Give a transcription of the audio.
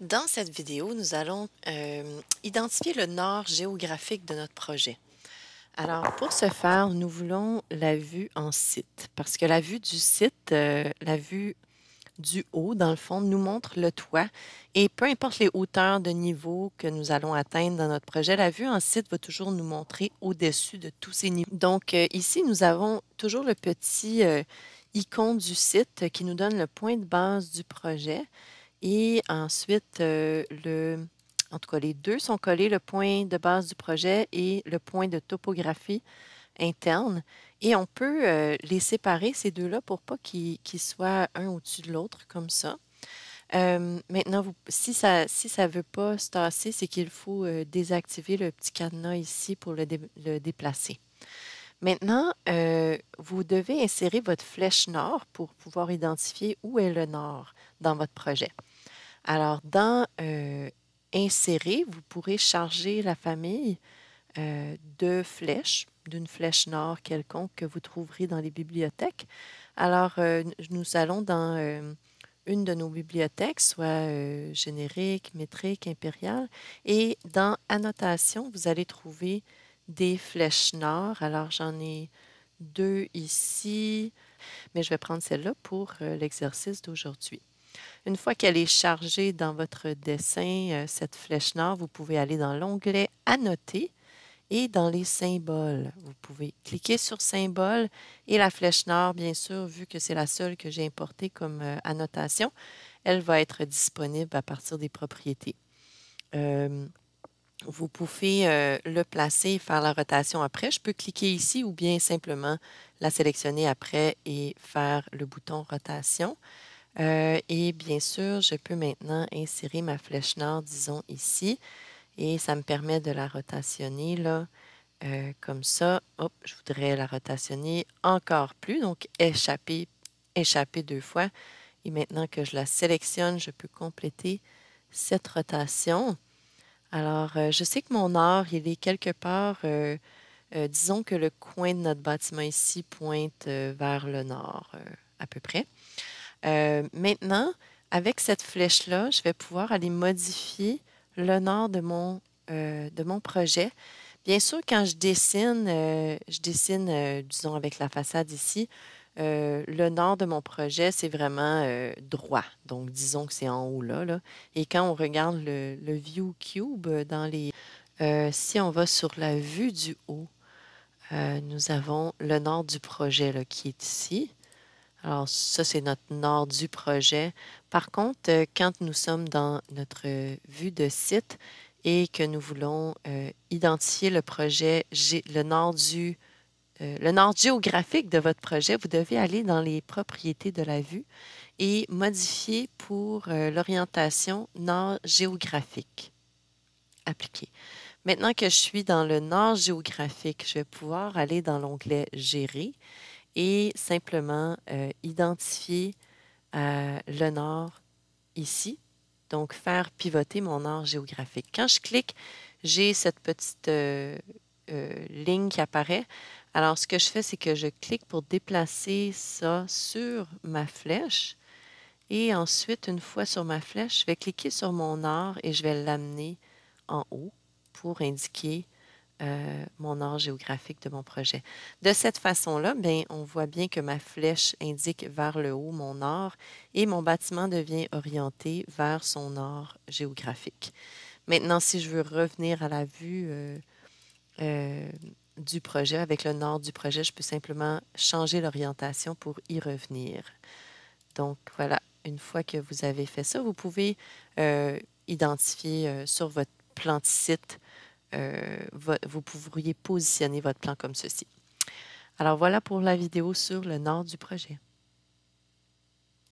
Dans cette vidéo, nous allons euh, identifier le nord géographique de notre projet. Alors, pour ce faire, nous voulons la vue en site, parce que la vue du site, euh, la vue du haut, dans le fond, nous montre le toit. Et peu importe les hauteurs de niveau que nous allons atteindre dans notre projet, la vue en site va toujours nous montrer au-dessus de tous ces niveaux. Donc, euh, ici, nous avons toujours le petit icône du site qui nous donne le point de base du projet. Et ensuite, euh, en tout cas, les deux sont collés, le point de base du projet et le point de topographie interne. Et on peut euh, les séparer, ces deux-là, pour pas qu'ils soient un au-dessus de l'autre, comme ça. Euh, maintenant, si ça ne veut pas se tasser, c'est qu'il faut désactiver le petit cadenas ici pour le déplacer. Maintenant, euh, vous devez insérer votre flèche nord pour pouvoir identifier où est le nord dans votre projet. Alors, dans euh, Insérer, vous pourrez charger la famille euh, de flèches, d'une flèche nord quelconque que vous trouverez dans les bibliothèques. Alors, nous allons dans une de nos bibliothèques, soit générique, métrique, impériale. Et dans Annotation, vous allez trouver des flèches nord. Alors, j'en ai deux ici, mais je vais prendre celle-là pour euh, l'exercice d'aujourd'hui. Une fois qu'elle est chargée dans votre dessin, euh, cette flèche nord, vous pouvez aller dans l'onglet « Annoter » et dans les symboles. Vous pouvez cliquer sur « Symboles » et la flèche nord, bien sûr, vu que c'est la seule que j'ai importée comme euh, annotation, elle va être disponible à partir des propriétés vous pouvez euh, le placer et faire la rotation après. Je peux cliquer ici ou bien simplement la sélectionner après et faire le bouton rotation. Euh, et bien sûr, je peux maintenant insérer ma flèche nord, disons ici, et ça me permet de la rotationner là, euh, comme ça. Hop, je voudrais la rotationner encore plus, donc échapper, échapper deux fois. Et maintenant que je la sélectionne, je peux compléter cette rotation. Alors, euh, je sais que mon nord, il est quelque part, euh, euh, disons que le coin de notre bâtiment ici pointe vers le nord, à peu près. maintenant, avec cette flèche-là, je vais pouvoir aller modifier le nord de mon, de mon projet. Bien sûr, quand je dessine, je dessine, disons, avec la façade ici, euh, le nord de mon projet, c'est vraiment euh, droit. Donc, disons que c'est en haut là, Et quand on regarde le, View Cube dans les. Euh, si on va sur la vue du haut, nous avons le nord du projet qui est ici. Alors, ça, c'est notre nord du projet. Par contre, quand nous sommes dans notre vue de site et que nous voulons identifier le projet, le nord du euh, le nord géographique de votre projet, vous devez aller dans les propriétés de la vue et modifier pour euh, l'orientation nord géographique Appliquer. Maintenant que je suis dans le nord géographique, je vais pouvoir aller dans l'onglet Gérer et simplement euh, identifier le nord ici, donc faire pivoter mon nord géographique. Quand je clique, j'ai cette petite ligne qui apparaît. Alors, ce que je fais, c'est que je clique pour déplacer ça sur ma flèche. Et ensuite, une fois sur ma flèche, je vais cliquer sur mon or et je vais l'amener en haut pour indiquer euh, mon or géographique de mon projet. De cette façon-là, ben, on voit bien que ma flèche indique vers le haut mon or et mon bâtiment devient orienté vers son or géographique. Maintenant, si je veux revenir à la vue euh, euh, du projet, avec le nord du projet, je peux simplement changer l'orientation pour y revenir. Donc voilà, une fois que vous avez fait ça, vous pouvez euh, identifier euh, sur votre plan de euh, vous pourriez positionner votre plan comme ceci. Alors voilà pour la vidéo sur le nord du projet.